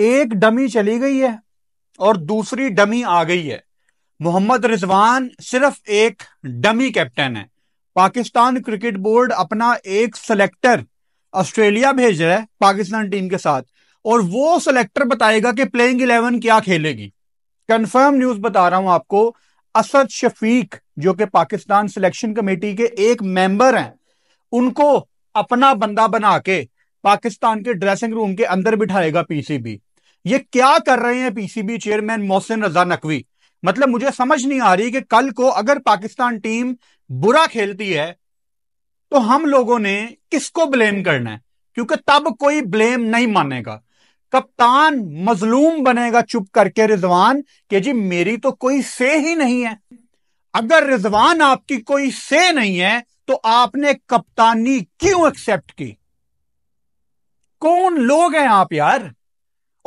एक डमी चली गई है और दूसरी डमी आ गई है मोहम्मद रिजवान सिर्फ एक डमी कैप्टन है पाकिस्तान क्रिकेट बोर्ड अपना एक सेलेक्टर ऑस्ट्रेलिया भेज रहा है पाकिस्तान टीम के साथ और वो सेलेक्टर बताएगा कि प्लेइंग इलेवन क्या खेलेगी कंफर्म न्यूज बता रहा हूं आपको असद शफीक जो कि पाकिस्तान सिलेक्शन कमेटी के एक मेंबर हैं उनको अपना बंदा बना के पाकिस्तान के ड्रेसिंग रूम के अंदर बिठाएगा पीसीबी ये क्या कर रहे हैं पीसीबी चेयरमैन मोहसिन रजा नकवी मतलब मुझे समझ नहीं आ रही कि कल को अगर पाकिस्तान टीम बुरा खेलती है तो हम लोगों ने किसको ब्लेम करना है क्योंकि तब कोई ब्लेम नहीं मानेगा कप्तान मजलूम बनेगा चुप करके रिजवान के जी मेरी तो कोई से ही नहीं है अगर रिजवान आपकी कोई से नहीं है तो आपने कप्तानी क्यों एक्सेप्ट की कौन लोग हैं आप यार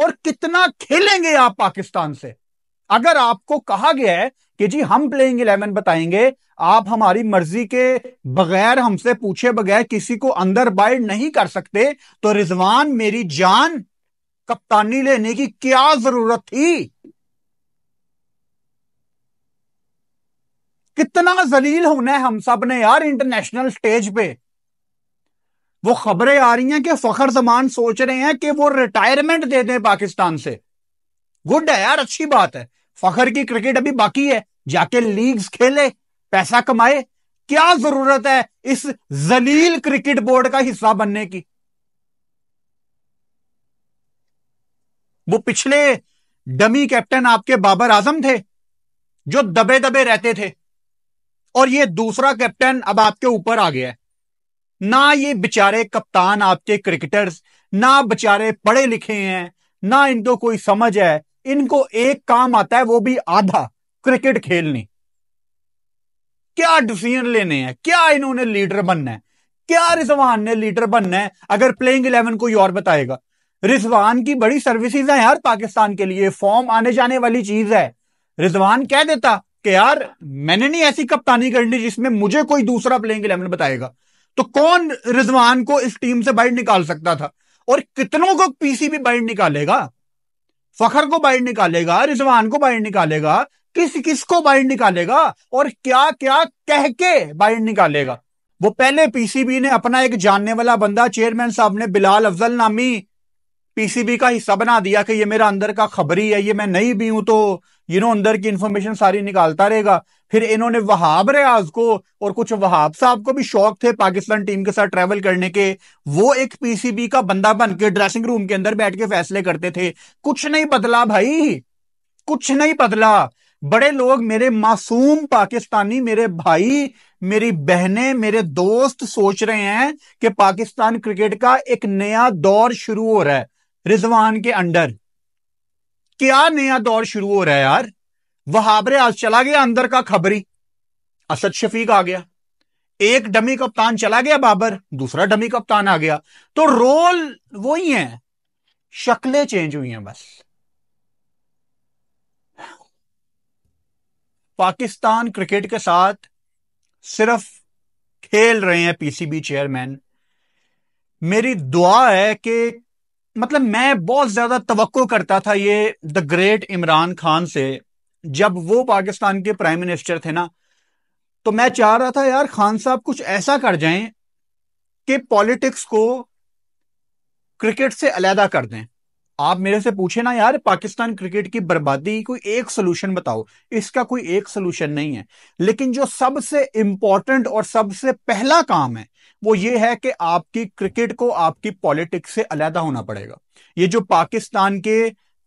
और कितना खेलेंगे आप पाकिस्तान से अगर आपको कहा गया है कि जी हम प्लेइंग इलेवन बताएंगे आप हमारी मर्जी के बगैर हमसे पूछे बगैर किसी को अंदर बाइड नहीं कर सकते तो रिजवान मेरी जान कप्तानी लेने की क्या जरूरत थी कितना जलील होना है हम सब ने यार इंटरनेशनल स्टेज पे वो खबरें आ रही हैं कि फखर जमान सोच रहे हैं कि वो रिटायरमेंट दे दें पाकिस्तान से गुड है यार अच्छी बात है फखर की क्रिकेट अभी बाकी है जाके लीग्स खेले पैसा कमाए क्या जरूरत है इस जलील क्रिकेट बोर्ड का हिस्सा बनने की वो पिछले डमी कैप्टन आपके बाबर आजम थे जो दबे दबे रहते थे और ये दूसरा कैप्टन अब आपके ऊपर आ गया है ना ये बेचारे कप्तान आपके क्रिकेटर्स ना बेचारे पढ़े लिखे हैं ना इनको कोई समझ है इनको एक काम आता है वो भी आधा क्रिकेट खेलने क्या डिसीजन लेने हैं क्या इन्होंने लीडर बनना है क्या रिजवान ने लीडर बनना है अगर प्लेइंग इलेवन कोई और बताएगा रिजवान की बड़ी सर्विसेज है यार पाकिस्तान के लिए फॉर्म आने जाने वाली चीज है रिजवान कह देता कि यार मैंने नहीं ऐसी कप्तानी करनी जिसमें मुझे कोई दूसरा प्लेइंग इलेवन बताएगा तो कौन रिजवान को इस टीम से बाइड निकाल सकता था और कितनों को पीसीबी बाइट निकालेगा फखर को बाइट निकालेगा रिजवान को बाइट निकालेगा किस किस को बाइट निकालेगा और क्या क्या कह के बाइट निकालेगा वो पहले पीसीबी ने अपना एक जानने वाला बंदा चेयरमैन साहब ने बिलाल अफजल नामी पीसीबी का हिस्सा बना दिया कि ये मेरा अंदर का खबरी है ये मैं नहीं भी हूं तो यू नो अंदर की इंफॉर्मेशन सारी निकालता रहेगा फिर इन्होंने वहाब रियाज को और कुछ वहाब साहब को भी शौक थे पाकिस्तान टीम के साथ ट्रैवल करने के वो एक पीसीबी का बंदा बन के ड्रेसिंग रूम के अंदर बैठ के फैसले करते थे कुछ नहीं बदला भाई कुछ नहीं बदला बड़े लोग मेरे मासूम पाकिस्तानी मेरे भाई मेरी बहने मेरे दोस्त सोच रहे हैं कि पाकिस्तान क्रिकेट का एक नया दौर शुरू हो रहा है रिजवान के अंडर क्या नया दौर शुरू हो रहा है यार वहाबरे आज चला गया अंदर का खबरी असद शफीक आ गया एक डमी कप्तान चला गया बाबर दूसरा डमी कप्तान आ गया तो रोल वो ही है शक्लें चेंज हुई हैं बस पाकिस्तान क्रिकेट के साथ सिर्फ खेल रहे हैं पीसीबी चेयरमैन मेरी दुआ है कि मतलब मैं बहुत ज्यादा तवक्को करता था ये द ग्रेट इमरान खान से जब वो पाकिस्तान के प्राइम मिनिस्टर थे ना तो मैं चाह रहा था यार खान साहब कुछ ऐसा कर जाएं कि पॉलिटिक्स को क्रिकेट से अलहदा कर दें आप मेरे से पूछे ना यार पाकिस्तान क्रिकेट की बर्बादी कोई एक सोल्यूशन बताओ इसका कोई एक सोल्यूशन नहीं है लेकिन जो सबसे इंपॉर्टेंट और सबसे पहला काम है वो ये है कि आपकी क्रिकेट को आपकी पॉलिटिक्स से अलहदा होना पड़ेगा ये जो पाकिस्तान के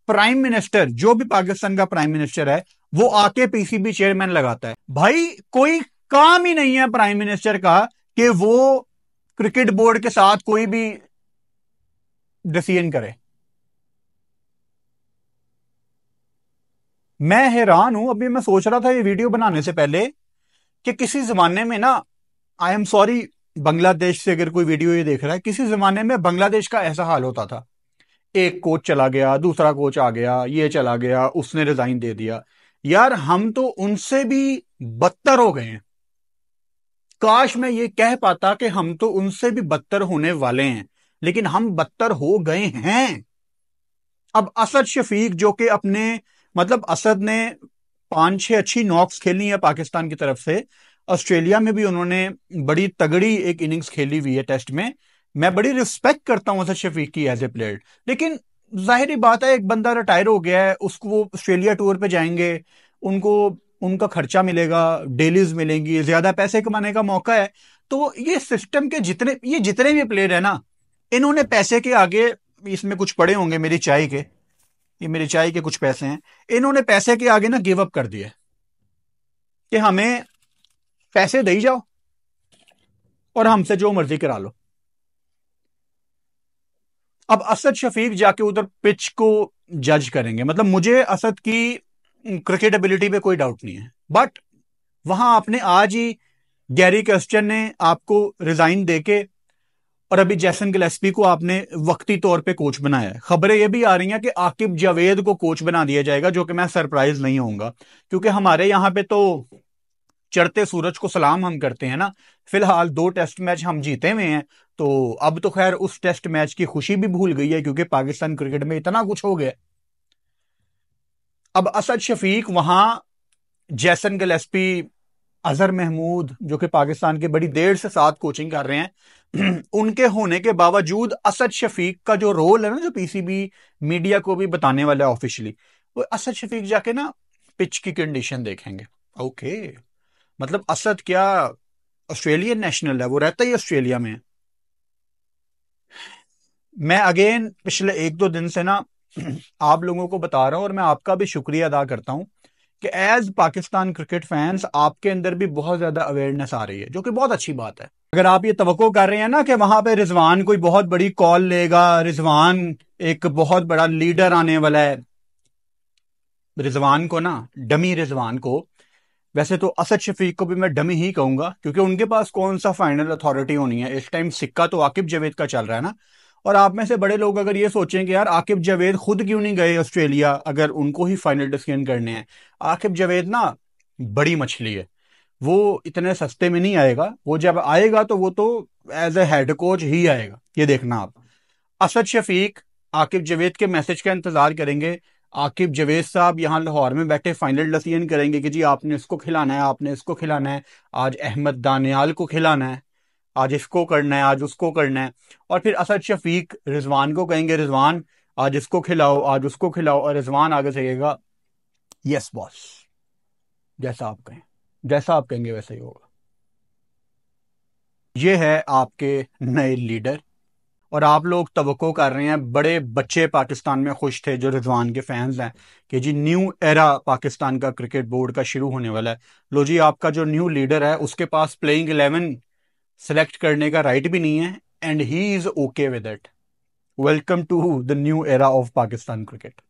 प्राइम मिनिस्टर जो भी पाकिस्तान का प्राइम मिनिस्टर है वो आके पीसीबी चेयरमैन लगाता है भाई कोई काम ही नहीं है प्राइम मिनिस्टर का कि वो क्रिकेट बोर्ड के साथ कोई भी डिसीजन करे मैं हैरान हूं अभी मैं सोच रहा था ये वीडियो बनाने से पहले कि किसी जमाने में ना आई एम सॉरी बांग्लादेश से अगर कोई वीडियो ये देख रहा है किसी जमाने में बांग्लादेश का ऐसा हाल होता था एक कोच चला गया दूसरा कोच आ गया ये चला गया उसने रिजाइन दे दिया यार हम तो उनसे भी बदतर हो गए हैं काश मैं ये कह पाता कि हम तो उनसे भी बदतर होने वाले हैं लेकिन हम बदतर हो गए हैं अब असद शफीक जो कि अपने मतलब असद ने पांच छह अच्छी नॉक्स खेली है पाकिस्तान की तरफ से ऑस्ट्रेलिया में भी उन्होंने बड़ी तगड़ी एक इनिंग्स खेली हुई है टेस्ट में मैं बड़ी रिस्पेक्ट करता हूं असद शफीक की एज ए प्लेयर लेकिन जाहिर बात है एक बंदा रिटायर हो गया है उसको वो ऑस्ट्रेलिया टूर पे जाएंगे उनको उनका खर्चा मिलेगा डेलीज मिलेंगी ज्यादा पैसे कमाने का मौका है तो ये सिस्टम के जितने ये जितने भी प्लेयर है ना इन्होंने पैसे के आगे इसमें कुछ पड़े होंगे मेरी चाय के ये मेरी चाय के कुछ पैसे हैं इन्होंने पैसे के आगे ना गिव अप कर दिया कि हमें पैसे दे जाओ और हमसे जो मर्जी करा लो अब असद शफीक जाके उधर पिच को जज करेंगे मतलब मुझे असद की क्रिकेट एबिलिटी पे कोई डाउट नहीं है बट वहां आपने आज ही गैरी क्वेश्चन ने आपको रिजाइन देके और अभी जैसन गिलेस्पी को आपने वक्ती तौर पे कोच बनाया है खबरें ये भी आ रही हैं कि आकिब जावेद को कोच बना दिया जाएगा जो कि मैं सरप्राइज नहीं होऊंगा क्योंकि हमारे यहाँ पे तो चढ़ते सूरज को सलाम हम करते हैं ना फिलहाल दो टेस्ट मैच हम जीते हुए हैं तो अब तो खैर उस टेस्ट मैच की खुशी भी भूल गई है क्योंकि पाकिस्तान क्रिकेट में इतना कुछ हो गया अब असद शफीक वहां जैसन गलेस्पी अजहर महमूद जो कि पाकिस्तान के बड़ी देर से साथ कोचिंग कर रहे हैं उनके होने के बावजूद असद शफीक का जो रोल है ना जो पीसीबी मीडिया को भी बताने वाला है ऑफिशियली वो असद शफीक जाके ना पिच की कंडीशन देखेंगे ओके मतलब असद क्या ऑस्ट्रेलियन नेशनल है वो रहता ही ऑस्ट्रेलिया में है मैं अगेन पिछले एक दो दिन से ना आप लोगों को बता रहा हूं और मैं आपका भी शुक्रिया अदा करता हूँ कि एज पाकिस्तान क्रिकेट फैंस आपके अंदर भी बहुत ज़्यादा अवेयरनेस आ रही है जो कि बहुत अच्छी बात है अगर आप ये तो कर रहे हैं ना कि वहां पे रिजवान कोई बहुत बड़ी कॉल लेगा रिजवान एक बहुत बड़ा लीडर आने वाला है रिजवान को ना डमी रिजवान को वैसे तो असद शफीक को भी मैं डमी ही कहूंगा क्योंकि उनके पास कौन सा फाइनल अथॉरिटी होनी है इस टाइम सिक्का तो आकिब जवेद का चल रहा है ना और आप में से बड़े लोग अगर ये सोचें कि यार आकिब जावेद खुद क्यों नहीं गए ऑस्ट्रेलिया अगर उनको ही फाइनल डिसीजन करने हैं आकिब जावेद ना बड़ी मछली है वो इतने सस्ते में नहीं आएगा वो जब आएगा तो वो तो एज ए हेड कोच ही आएगा ये देखना आप असद शफीक आकिब जावेद के मैसेज का इंतज़ार करेंगे आकिब जावेद साहब यहाँ लाहौर में बैठे फाइनल डिसीजन करेंगे कि जी आपने इसको खिलाना है आपने इसको खिलाना है आज अहमद दानियाल को खिलाना है आज इसको करना है आज उसको करना है और फिर असद शफीक रिजवान को कहेंगे रिजवान आज इसको खिलाओ आज उसको खिलाओ और रिजवान आगे से कहेगा यस बॉस जैसा आप कहें जैसा आप कहेंगे वैसा ही होगा ये है आपके नए लीडर और आप लोग तो कर रहे हैं बड़े बच्चे पाकिस्तान में खुश थे जो रिजवान के फैंस हैं कि जी न्यू एरा पाकिस्तान का क्रिकेट बोर्ड का शुरू होने वाला है लो जी आपका जो न्यू लीडर है उसके पास प्लेइंग इलेवन सेलेक्ट करने का राइट भी नहीं है and he is okay with it welcome to the new era of Pakistan cricket